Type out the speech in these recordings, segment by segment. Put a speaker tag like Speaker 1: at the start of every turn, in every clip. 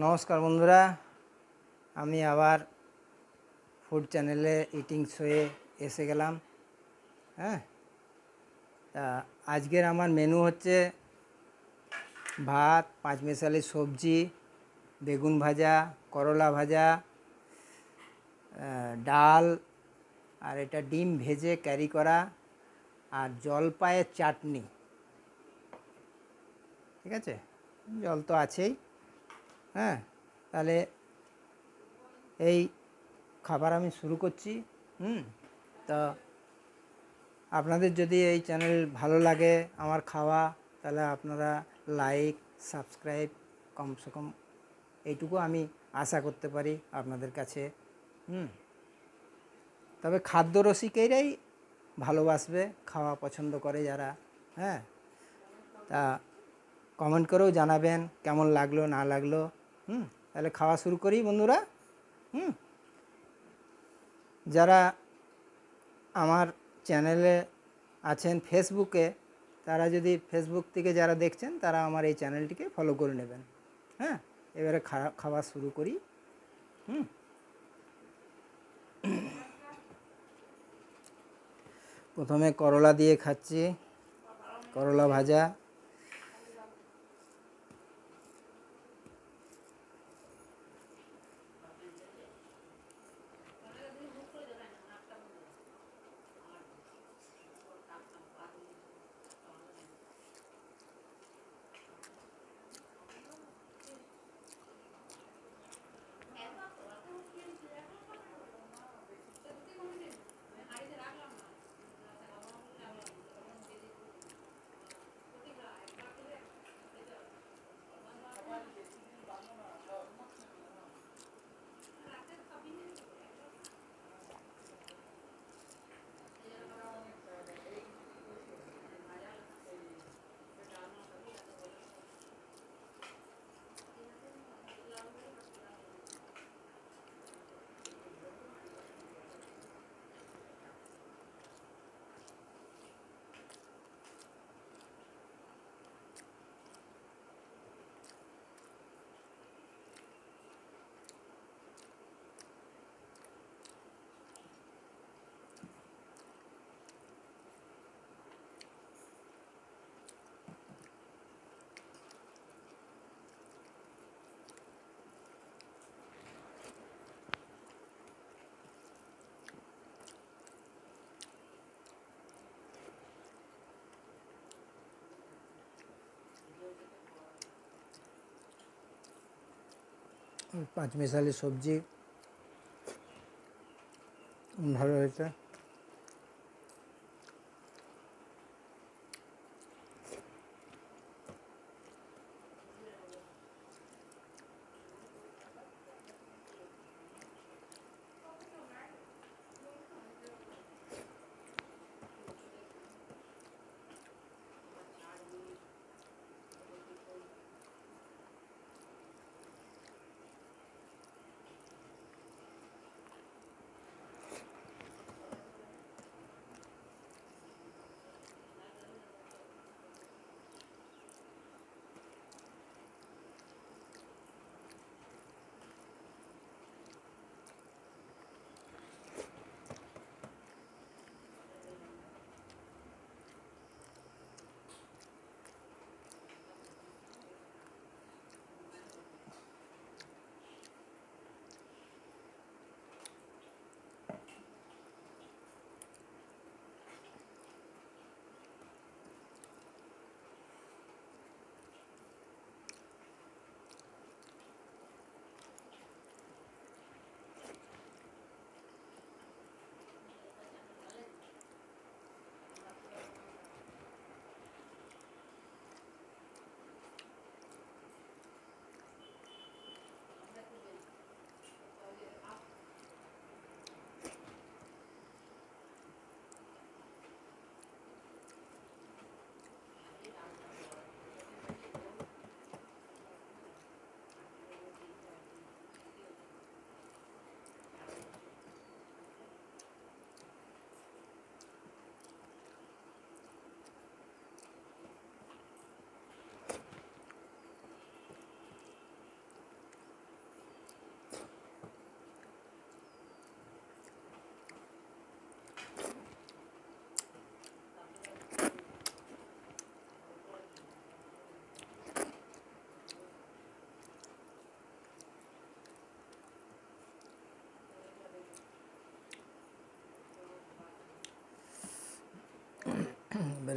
Speaker 1: নমস্কার বন্ধুরা আমি আবার ফুড চ্যানেলে ইটিং শোয়ে এসে গেলাম হ্যাঁ তা আজকের আমার মেনু হচ্ছে ভাত পাঁচ মেশালি সবজি বেগুন ভাজা করলা ভাজা ডাল আর এটা ডিম ভেজে ক্যারি করা আর জলপায়ের চাটনি ঠিক আছে জল তো আছেই হ্যাঁ তাহলে এই খাবার আমি শুরু করছি হুম তো আপনাদের যদি এই চ্যানেল ভালো লাগে আমার খাওয়া তাহলে আপনারা লাইক সাবস্ক্রাইব কমসে কম এইটুকু আমি আশা করতে পারি আপনাদের কাছে হুম তবে খাদ্য রসিকেরাই ভালোবাসবে খাওয়া পছন্দ করে যারা হ্যাঁ তা কমেন্ট করেও জানাবেন কেমন লাগলো না লাগলো হুম তাহলে খাওয়া শুরু করি বন্ধুরা হুম যারা আমার চ্যানেলে আছেন ফেসবুকে তারা যদি ফেসবুক থেকে যারা দেখছেন তারা আমার এই চ্যানেলটিকে ফলো করে নেবেন হ্যাঁ এবারে খাওয়া শুরু করি হুম প্রথমে করলা দিয়ে খাচ্ছি করলা ভাজা পাঁচ মিশালি সবজি ভালো হয়েছে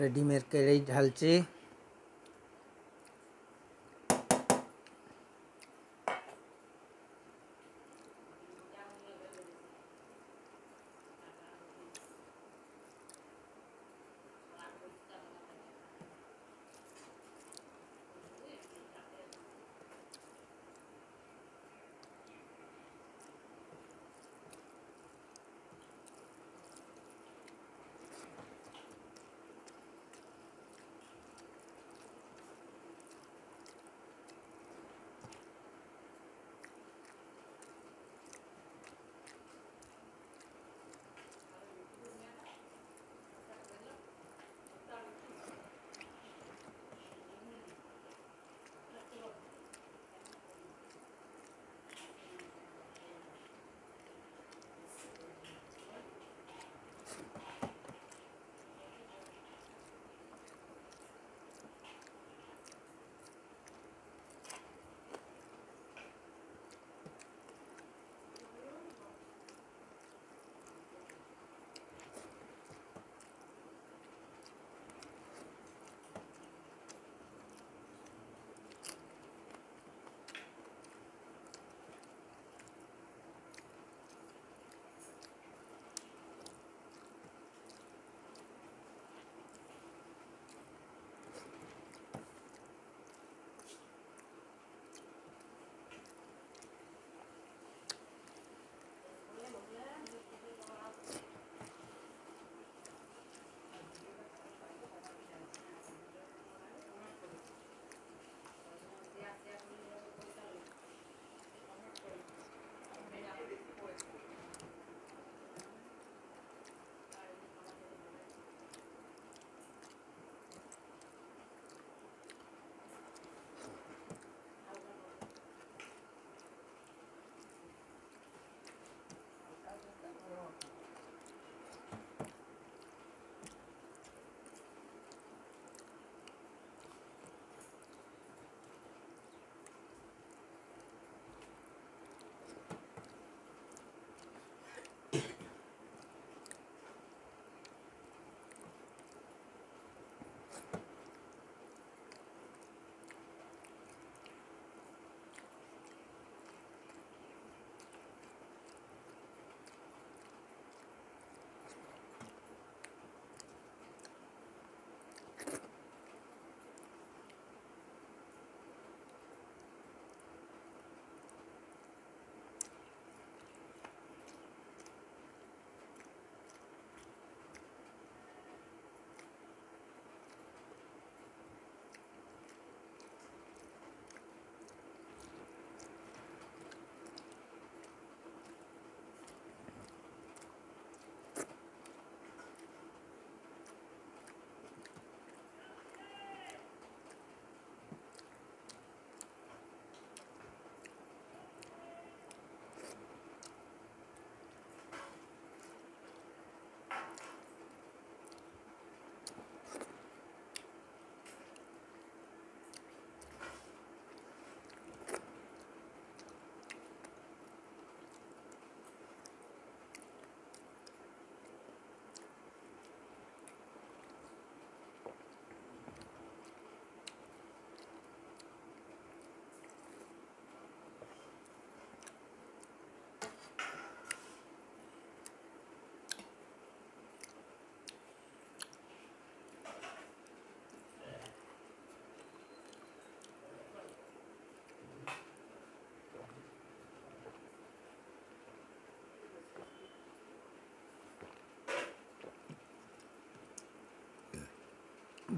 Speaker 1: रेडीमेड मेड कैरेज हलचे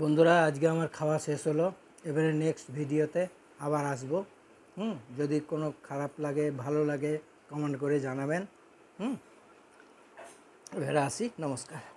Speaker 1: বন্ধুরা আজকে আমার খাওয়া শেষ হলো এবারে নেক্সট ভিডিওতে আবার আসব হুম যদি কোনো খারাপ লাগে ভালো লাগে কমেন্ট করে জানাবেন হুম এবারে আসি নমস্কার